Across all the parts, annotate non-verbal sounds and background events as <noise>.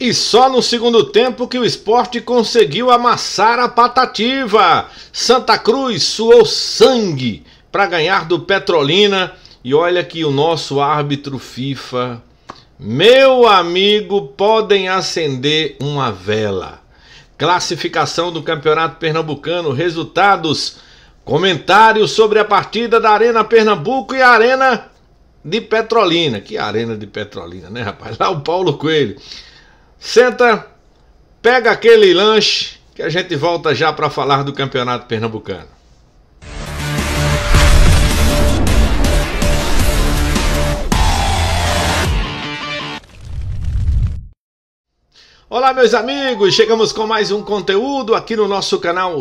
E só no segundo tempo que o esporte conseguiu amassar a patativa. Santa Cruz suou sangue para ganhar do Petrolina. E olha que o nosso árbitro FIFA, meu amigo, podem acender uma vela. Classificação do Campeonato Pernambucano, resultados, comentários sobre a partida da Arena Pernambuco e a Arena de Petrolina. Que Arena de Petrolina, né, rapaz? Lá o Paulo Coelho. Senta, pega aquele lanche que a gente volta já para falar do Campeonato Pernambucano. Olá, meus amigos! Chegamos com mais um conteúdo aqui no nosso canal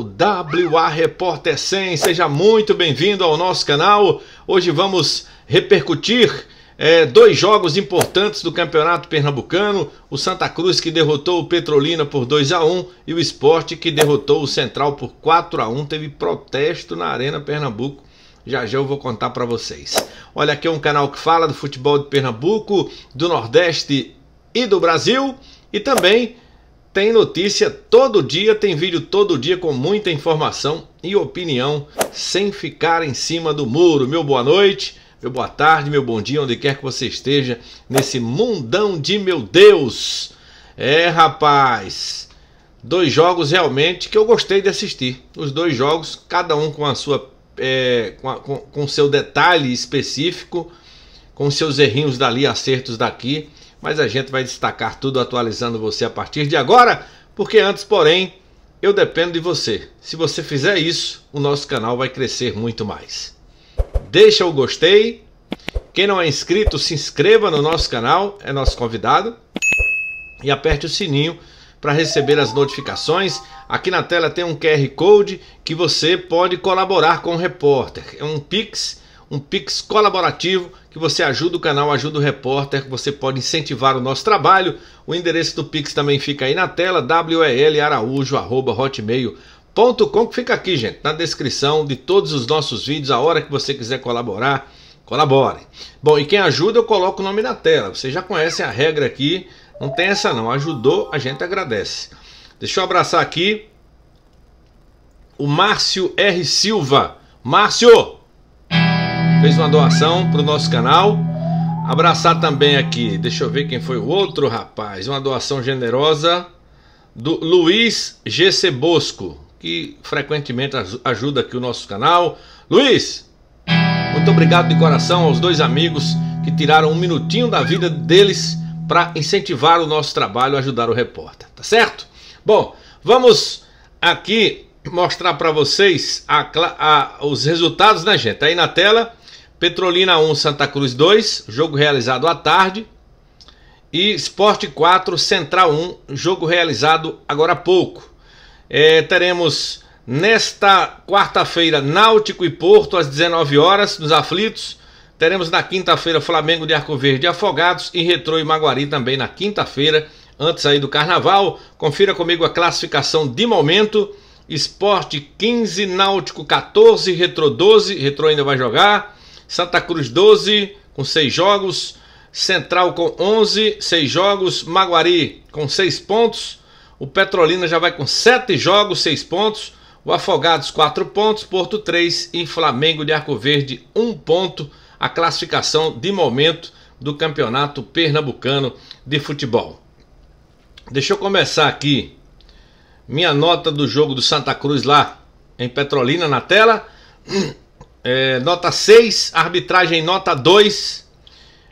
WA Repórter 100. Seja muito bem-vindo ao nosso canal. Hoje vamos repercutir é, dois jogos importantes do Campeonato Pernambucano: o Santa Cruz que derrotou o Petrolina por 2 a 1 e o Esporte que derrotou o Central por 4 a 1 Teve protesto na Arena Pernambuco. Já já eu vou contar para vocês. Olha, aqui é um canal que fala do futebol de Pernambuco, do Nordeste e do Brasil. E também tem notícia todo dia, tem vídeo todo dia com muita informação e opinião, sem ficar em cima do muro. Meu boa noite meu boa tarde, meu bom dia, onde quer que você esteja nesse mundão de meu Deus. É, rapaz. Dois jogos realmente que eu gostei de assistir. Os dois jogos, cada um com a sua é, com, a, com, com seu detalhe específico, com seus errinhos dali, acertos daqui, mas a gente vai destacar tudo atualizando você a partir de agora, porque antes, porém, eu dependo de você. Se você fizer isso, o nosso canal vai crescer muito mais deixa o gostei. Quem não é inscrito, se inscreva no nosso canal, é nosso convidado. E aperte o sininho para receber as notificações. Aqui na tela tem um QR Code que você pode colaborar com o repórter. É um Pix, um Pix colaborativo que você ajuda o canal, ajuda o repórter, você pode incentivar o nosso trabalho. O endereço do Pix também fica aí na tela, araújo@hotmail.com com que fica aqui, gente, na descrição de todos os nossos vídeos, a hora que você quiser colaborar, colabore. Bom, e quem ajuda eu coloco o nome na tela. Vocês já conhecem a regra aqui, não tem essa não. Ajudou, a gente agradece. Deixa eu abraçar aqui o Márcio R Silva. Márcio fez uma doação para o nosso canal. Abraçar também aqui, deixa eu ver quem foi o outro rapaz, uma doação generosa do Luiz G. Bosco que frequentemente ajuda aqui o nosso canal. Luiz, muito obrigado de coração aos dois amigos que tiraram um minutinho da vida deles para incentivar o nosso trabalho, ajudar o repórter, tá certo? Bom, vamos aqui mostrar para vocês a, a, os resultados, né, gente? Aí na tela, Petrolina 1, Santa Cruz 2, jogo realizado à tarde. E Sport 4, Central 1, jogo realizado agora há pouco. É, teremos nesta quarta-feira Náutico e Porto às 19 horas nos aflitos. Teremos na quinta-feira Flamengo de Arco Verde Afogados e Retrô e Maguari também na quinta-feira, antes aí do Carnaval. Confira comigo a classificação de momento. Esporte 15, Náutico 14, Retrô 12, Retrô ainda vai jogar. Santa Cruz 12 com 6 jogos, Central com 11, 6 jogos, Maguari com 6 pontos. O Petrolina já vai com 7 jogos, 6 pontos. O Afogados, 4 pontos. Porto, 3. E Flamengo de Arco Verde, 1 ponto. A classificação de momento do Campeonato Pernambucano de Futebol. Deixa eu começar aqui minha nota do jogo do Santa Cruz lá em Petrolina na tela. <clears throat> É, nota 6, arbitragem nota 2.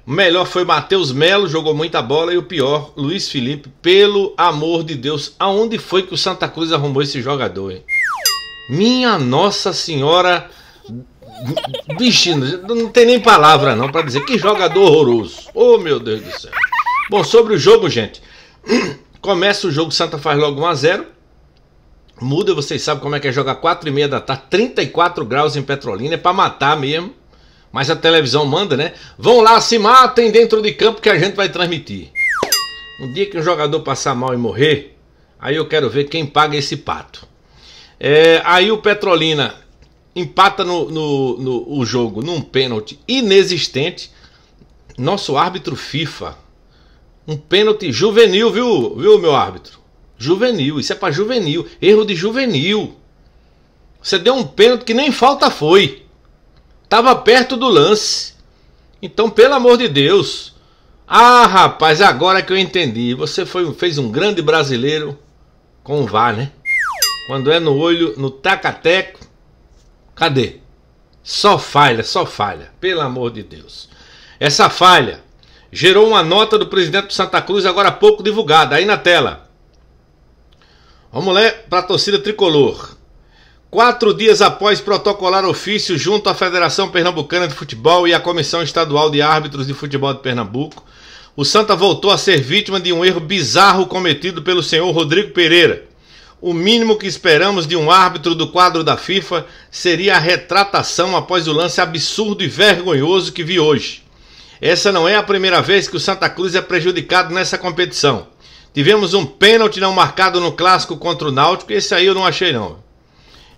O melhor foi Matheus Melo, jogou muita bola. E o pior, Luiz Felipe, pelo amor de Deus, aonde foi que o Santa Cruz arrumou esse jogador? Hein? Minha Nossa Senhora. Bichinho, não tem nem palavra não para dizer que jogador horroroso. Oh meu Deus do céu. Bom, sobre o jogo, gente. <clears throat> Começa o jogo, Santa faz logo 1 a 0 Muda, vocês sabem como é que é jogar 4 e meia da tarde, 34 graus em Petrolina, é para matar mesmo mas a televisão manda, né? Vão lá, se matem dentro de campo que a gente vai transmitir. Um dia que um jogador passar mal e morrer, aí eu quero ver quem paga esse pato. É, aí o Petrolina empata no, no, no, o jogo num pênalti inexistente. Nosso árbitro FIFA. Um pênalti juvenil, viu, viu, meu árbitro? Juvenil, isso é para juvenil. Erro de juvenil. Você deu um pênalti que nem falta foi. Tava perto do lance. Então, pelo amor de Deus. Ah, rapaz, agora que eu entendi. Você foi, fez um grande brasileiro com o VAR, né? Quando é no olho, no tacateco. Cadê? Só falha, só falha. Pelo amor de Deus. Essa falha gerou uma nota do presidente do Santa Cruz, agora pouco divulgada, aí na tela. Vamos lá para a torcida tricolor. Quatro dias após protocolar ofício junto à Federação Pernambucana de Futebol e à Comissão Estadual de Árbitros de Futebol de Pernambuco, o Santa voltou a ser vítima de um erro bizarro cometido pelo senhor Rodrigo Pereira. O mínimo que esperamos de um árbitro do quadro da FIFA seria a retratação após o lance absurdo e vergonhoso que vi hoje. Essa não é a primeira vez que o Santa Cruz é prejudicado nessa competição. Tivemos um pênalti não marcado no clássico contra o Náutico, e esse aí eu não achei não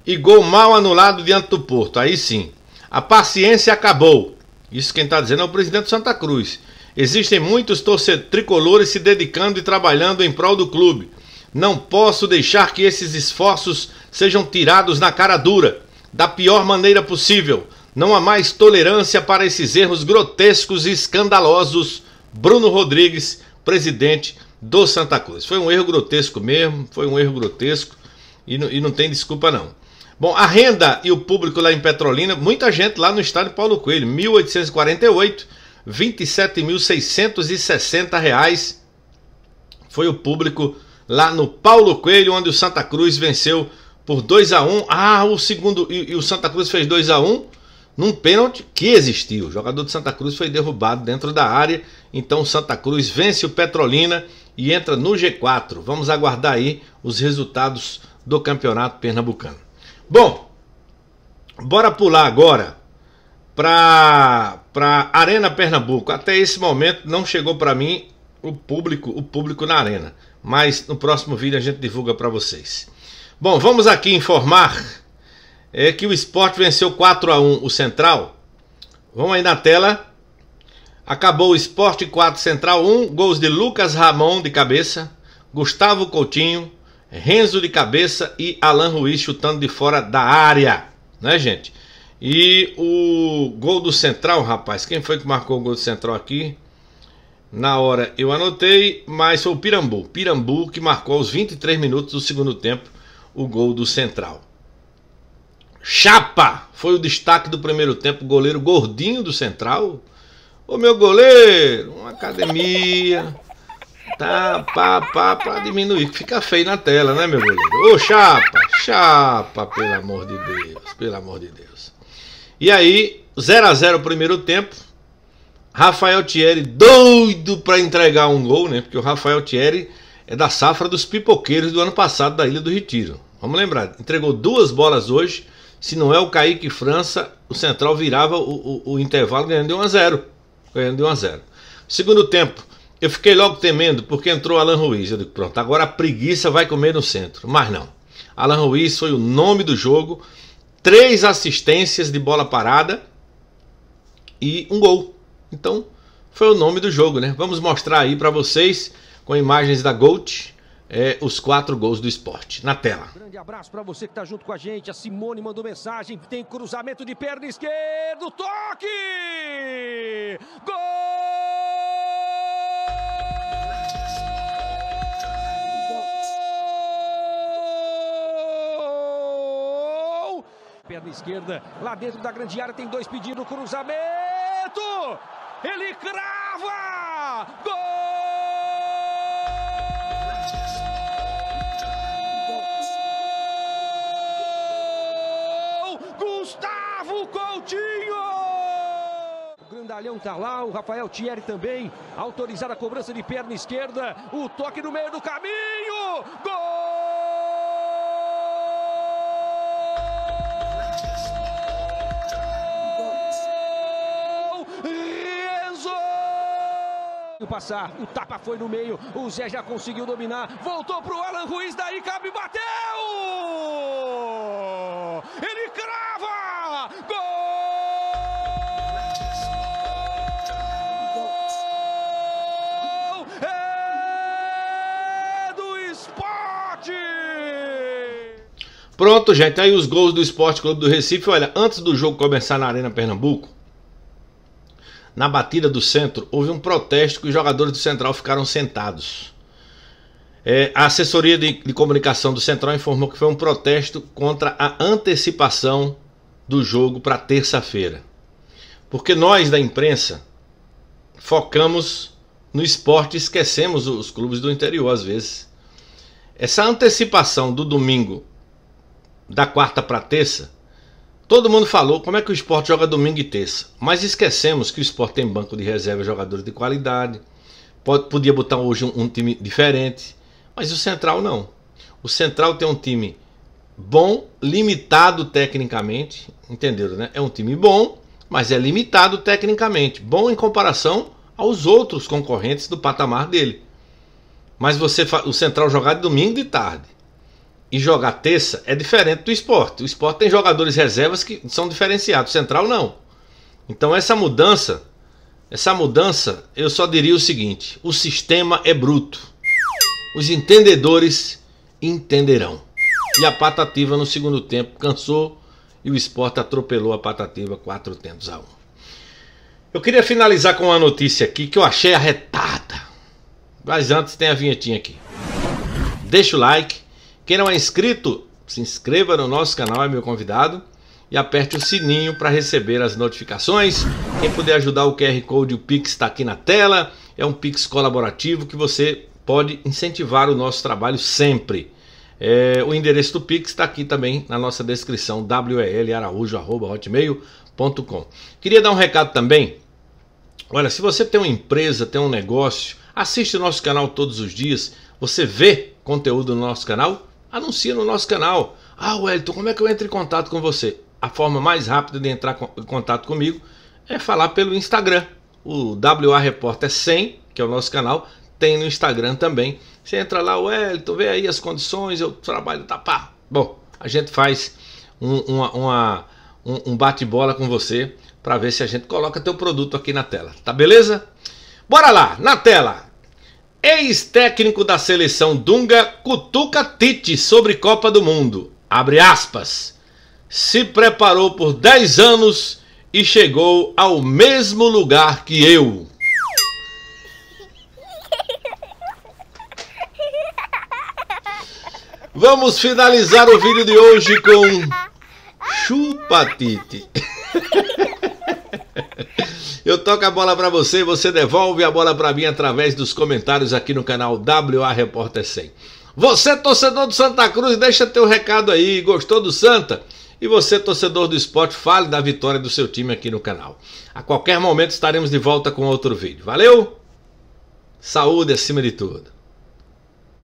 e gol mal anulado diante do Porto. Aí sim. A paciência acabou. Isso quem está dizendo é o presidente do Santa Cruz. Existem muitos torcedores tricolores se dedicando e trabalhando em prol do clube. Não posso deixar que esses esforços sejam tirados na cara dura, da pior maneira possível. Não há mais tolerância para esses erros grotescos e escandalosos. Bruno Rodrigues, presidente do Santa Cruz. Foi um erro grotesco mesmo, foi um erro grotesco e não, e não tem desculpa não. Bom, a renda e o público lá em Petrolina, muita gente lá no estádio Paulo Coelho, 1848, R$ reais foi o público lá no Paulo Coelho, onde o Santa Cruz venceu por 2 a 1 Ah, o segundo, e, e o Santa Cruz fez 2 a 1 num pênalti que existiu. O jogador do Santa Cruz foi derrubado dentro da área. Então o Santa Cruz vence o Petrolina e entra no G4. Vamos aguardar aí os resultados do campeonato pernambucano. Bom, bora pular agora para para Arena Pernambuco. Até esse momento não chegou para mim o público, o público na arena, mas no próximo vídeo a gente divulga para vocês. Bom, vamos aqui informar é, que o esporte venceu 4 a 1 o Central. Vamos aí na tela. Acabou o Sport 4 Central 1, gols de Lucas Ramon de cabeça, Gustavo Coutinho, Renzo de cabeça e Alan Ruiz chutando de fora da área, né, gente? E o gol do Central, rapaz, quem foi que marcou o gol do Central aqui? Na hora eu anotei, mas foi o Pirambu. Pirambu que marcou aos 23 minutos do segundo tempo o gol do Central. Chapa foi o destaque do primeiro tempo, goleiro gordinho do Central. Ô meu goleiro, uma academia. Tá, pá, pá, pra diminuir, fica feio na tela, né, meu goleiro? Ô, chapa, chapa, pelo amor de Deus, pelo amor de Deus. E aí, 0 a 0 o primeiro tempo. Rafael Thierry doido para entregar um gol, né? Porque o Rafael Thierry é da safra dos pipoqueiros do ano passado da Ilha do Retiro. Vamos lembrar, entregou duas bolas hoje. Se não é o Kaique França, o Central virava o, o, o intervalo ganhando de 1 a 0. Ganhando de 1 a 0. Segundo tempo, eu fiquei logo temendo porque entrou Alan Ruiz. Eu digo, pronto, agora a preguiça vai comer no centro. Mas não. Alan Ruiz foi o nome do jogo. Três assistências de bola parada e um gol. Então, foi o nome do jogo, né? Vamos mostrar aí para vocês com imagens da Gold. É, os quatro gols do esporte na tela. Grande abraço para você que está junto com a gente. A Simone mandou mensagem. Tem cruzamento de perna esquerda. Toque! Gol! perna esquerda. Lá dentro da grande área tem dois pedindo cruzamento. Ele crava! Gol! Gustavo Coutinho! O grandalhão tá lá, o Rafael Thierry também. Autorizar a cobrança de perna esquerda. O toque no meio do caminho! Gol! passar. O tapa foi no meio. O Zé já conseguiu dominar. Voltou pro Alan Ruiz. Daí cabe. Bateu! Ele crava! Gol! É do Pronto, gente, aí os gols do Esporte Clube do Recife. Olha, antes do jogo começar na Arena Pernambuco, na batida do centro, houve um protesto que os jogadores do Central ficaram sentados. É, a assessoria de, de comunicação do Central informou que foi um protesto contra a antecipação do jogo para terça-feira. Porque nós da imprensa focamos no esporte e esquecemos os clubes do interior às vezes. Essa antecipação do domingo da quarta para terça Todo mundo falou como é que o esporte joga domingo e terça, mas esquecemos que o esporte tem banco de reserva jogadores de qualidade. podia botar hoje um, um, time diferente, mas o Central não. O Central tem um time bom, limitado tecnicamente, entenderam, né? É um time bom, mas é limitado tecnicamente. Bom em comparação aos outros concorrentes do patamar dele. Mas você o Central jogar de domingo de tarde e jogar terça é diferente do esporte. O esporte tem jogadores reservas que são diferenciados, central não. Então essa mudança, essa mudança, eu só diria o seguinte: o sistema é bruto. Os entendedores entenderão. E a patativa no segundo tempo cansou e o esporte atropelou a patativa 400 a 1. Eu queria finalizar com uma notícia aqui que eu achei arretada. Mas antes tem a vinhetinha aqui. Deixa o like quem não é inscrito, se inscreva no nosso canal, é meu convidado, e aperte o sininho para receber as notificações. Quem puder ajudar, o QR Code, o Pix está aqui na tela. É um Pix colaborativo que você pode incentivar o nosso trabalho sempre. É, o endereço do Pix está aqui também na nossa descrição, welaraújo.hotmail.com. Queria dar um recado também. Olha, se você tem uma empresa, tem um negócio, assiste o nosso canal todos os dias, você vê conteúdo no nosso canal, anuncia no nosso canal. Ah, Wellington, como é que eu entro em contato com você? A forma mais rápida de entrar em contato comigo é falar pelo Instagram. O WA Repórter 100, é que é o nosso canal, tem no Instagram também. Você entra lá, Wellington, vê aí as condições, eu trabalho, tá pá. Bom, a gente faz um, uma, uma, um, um bate-bola com você para ver se a gente coloca teu produto aqui na tela, tá beleza? Bora lá, na tela! Ex-técnico da seleção Dunga cutuca Tite sobre Copa do Mundo. Abre aspas. Se preparou por 10 anos e chegou ao mesmo lugar que eu. Vamos finalizar o vídeo de hoje com Chupa Tite. <laughs> Eu toco a bola para você, você devolve a bola para mim através dos comentários aqui no canal WA Repórter 100. Você, torcedor do Santa Cruz, deixa teu recado aí. Gostou do Santa? E você, torcedor do esporte, fale da vitória do seu time aqui no canal. A qualquer momento estaremos de volta com outro vídeo. Valeu? Saúde acima de tudo.